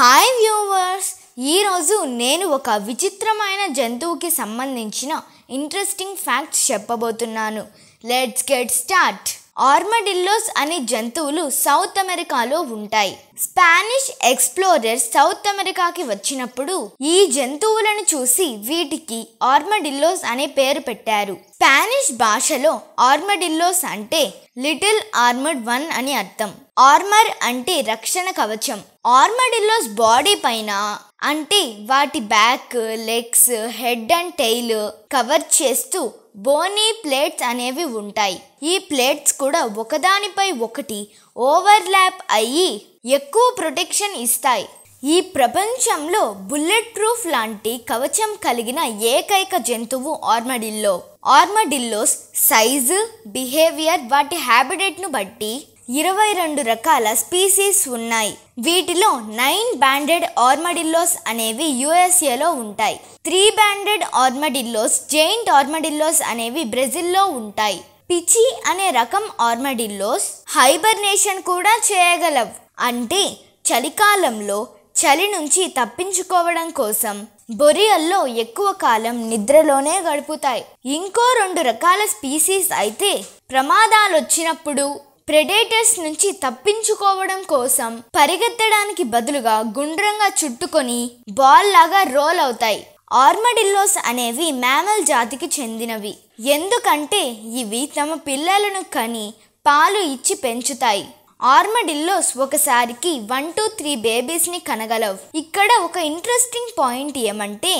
hi viewers ఈరోజు నేను ఒక విచిత్రమైన జంతువుకి సంబంధించిన ఇంట్రెస్టింగ్ ఫ్యాక్ట్స్ చెప్పబోతున్నాను లెట్స్ గెట్ స్టార్ట్ ఆర్మడిల్లోస్ అనే జంతువులు సౌత్ అమెరికాలో ఉంటాయి స్పానిష్ ఎక్స్ప్లోరర్ సౌత్ అమెరికాకి వచ్చినప్పుడు ఈ జంతువులను చూసి వీటికి ఆర్మడిల్లోస్ అనే పేరు పెట్టారు స్పానిష్ భాషలో ఆర్మడిల్లోస్ అంటే లిటిల్ ఆర్మడ్ వన్ అని అర్థం ఆర్మర్ అంటే రక్షణ కవచం ఆర్మడిల్లోస్ బాడీ పైన అంటే వాటి back legs head and tail cover చేస్తూ బోనీ ప్లేట్స్ అనేవి ఉంటాయి ఈ ప్లేట్స్ కూడా ఒకదానిపై ఒకటి ఓవర్లాప్ అయ్యి ఎక్కువ ప్రొటెక్షన్ ఇస్తాయి ఈ ప్రపంచంలో బుల్లెట్ ప్రూఫ్ లాంటి కవచం కలిగిన ఏకైక జంతువు ఆర్మడిల్లో ఆర్మడిల్లోస్ సైజు బిహేవియర్ వాటి హ్యాబిటెట్ను బట్టి ఇరవై రెండు రకాల స్పీసీస్ ఉన్నాయి వీటిలో నైన్ బ్యాండెడ్ ఆర్మడిల్లోస్ అనేవి యుఎస్ఏలో ఉంటాయి three banded armadillos giant armadillos అనేవి బ్రెజిల్లో ఉంటాయి పిచి అనే రకం ఆర్మడిల్లోస్ హైబర్నేషన్ కూడా చేయగలవు అంటే చలికాలంలో చలి నుంచి తప్పించుకోవడం కోసం బొరియల్లో ఎక్కువ కాలం నిద్రలోనే గడుపుతాయి ఇంకో రెండు రకాల స్పీసీస్ అయితే ప్రమాదాలు వచ్చినప్పుడు ప్రెడేటర్స్ నుంచి తప్పించుకోవడం కోసం పరిగెత్తడానికి బదులుగా గుండ్రంగా చుట్టుకొని బాల్ లాగా రోల్ అవుతాయి ఆర్మడిల్లోస్ అనేవి మ్యామల్ జాతికి చెందినవి ఎందుకంటే ఇవి తమ పిల్లలను కని పాలు ఇచ్చి పెంచుతాయి ఆర్మడిల్లోస్ ఒకసారికి వన్ టూ త్రీ బేబీస్ని కనగలవు ఇక్కడ ఒక ఇంట్రెస్టింగ్ పాయింట్ ఏమంటే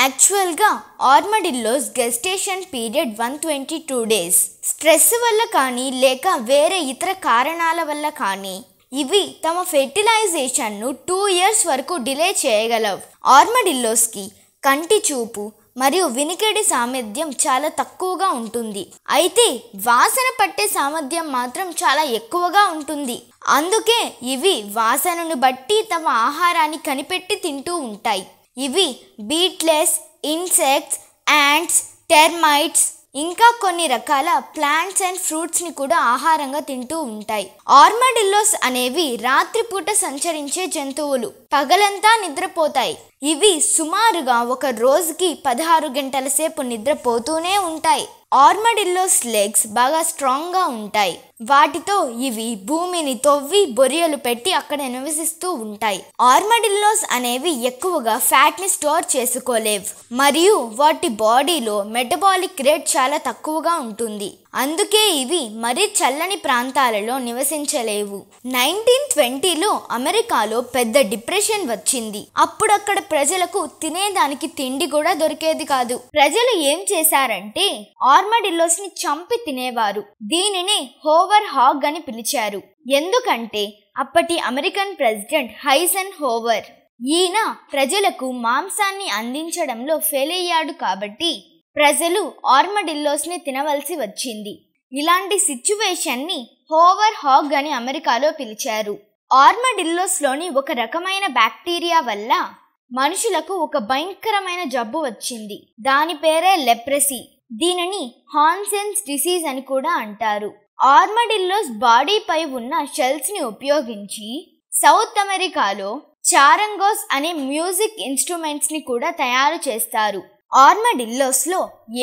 యాక్చువల్గా armadillos gestation period one twenty two days stress వల్ల కానీ లేక వేరే ఇతర కారణాల వల్ల కానీ ఇవి తమ ఫెర్టిలైజేషన్ను టూ ఇయర్స్ వరకు డిలే చేయగలవు ఆర్మడిల్లోస్కి కంటి చూపు మరియు వినికిడి సామర్థ్యం చాలా తక్కువగా ఉంటుంది అయితే వాసన పట్టే సామర్థ్యం మాత్రం చాలా ఎక్కువగా ఉంటుంది అందుకే ఇవి వాసనను బట్టి తమ ఆహారాన్ని కనిపెట్టి తింటూ ఉంటాయి ఇవి బీట్లెస్ ఇన్సెక్ట్స్ యాంట్స్ టెర్మైట్స్ ఇంకా కొన్ని రకాల ప్లాంట్స్ అండ్ ఫ్రూట్స్ని కూడా ఆహారంగా తింటూ ఉంటాయి ఆర్మడిల్లోస్ అనేవి రాత్రిపూట సంచరించే జంతువులు పగలంతా నిద్రపోతాయి ఇవి సుమారుగా ఒక రోజుకి పదహారు గంటల సేపు నిద్రపోతూనే ఉంటాయి ఆర్మడిల్లోస్ లెగ్స్ బాగా స్ట్రాంగ్గా ఉంటాయి వాటితో ఇవి భూమిని తొవ్వి బొరియలు పెట్టి అక్కడ నివసిస్తూ ఉంటాయి ఆర్మడిల్లోస్ అనేవి ఎక్కువగా ఫ్యాట్ని స్టోర్ చేసుకోలేవు మరియు వాటి బాడీలో మెటబాలిక్ రేట్ చాలా తక్కువగా ఉంటుంది అందుకే ఇవి మరీ చల్లని ప్రాంతాలలో నివసించలేవు నైన్టీన్ ట్వంటీలో అమెరికాలో పెద్ద డిప్రెషన్ వచ్చింది అప్పుడక్కడ ప్రజలకు తినేదానికి తిండి కూడా దొరికేది కాదు ప్రజలు ఏం చేశారంటే ఆర్మడిల్లోస్ ని చంపి తినేవారు దీనిని హోవ హోవర్ హాగ్ అని పిలిచారు ఎందుకంటే అప్పటి అమెరికన్ ప్రెసిడెంట్ హైసన్ హోవర్ ఈయన ప్రజలకు మాంసాన్ని అందించడంలో ఫెయిల్ అయ్యాడు కాబట్టి ప్రజలు ఆర్మడిల్లోస్ని తినవలసి వచ్చింది ఇలాంటి సిచ్యువేషన్ని హోవర్ హాగ్ అని అమెరికాలో పిలిచారు ఆర్మడిల్లోస్లోని ఒక రకమైన బ్యాక్టీరియా వల్ల మనుషులకు ఒక భయంకరమైన జబ్బు వచ్చింది దాని పేరే లెప్రసీ దీనిని హాన్సెన్స్ డిసీజ్ అని కూడా అంటారు ఆర్మడిల్లోస్ బాడీపై ఉన్న షెల్స్ని ఉపయోగించి సౌత్ అమెరికాలో చారంగోస్ అనే మ్యూజిక్ ఇన్స్ట్రుమెంట్స్ని కూడా తయారు చేస్తారు ఆర్మడిల్లోస్లో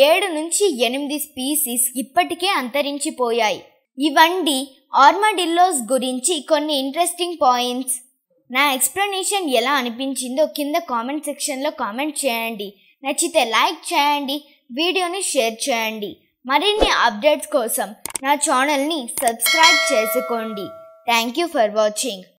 ఏడు నుంచి ఎనిమిది స్పీసీస్ ఇప్పటికే అంతరించిపోయాయి ఇవండి ఆర్మడిల్లోస్ గురించి కొన్ని ఇంట్రెస్టింగ్ పాయింట్స్ నా ఎక్స్ప్లెనేషన్ ఎలా అనిపించిందో కింద కామెంట్ సెక్షన్లో కామెంట్ చేయండి నచ్చితే లైక్ చేయండి వీడియోని షేర్ చేయండి మరిన్ని అప్డేట్స్ కోసం నా ఛానల్ని సబ్స్క్రైబ్ చేసుకోండి థ్యాంక్ యూ ఫర్ వాచింగ్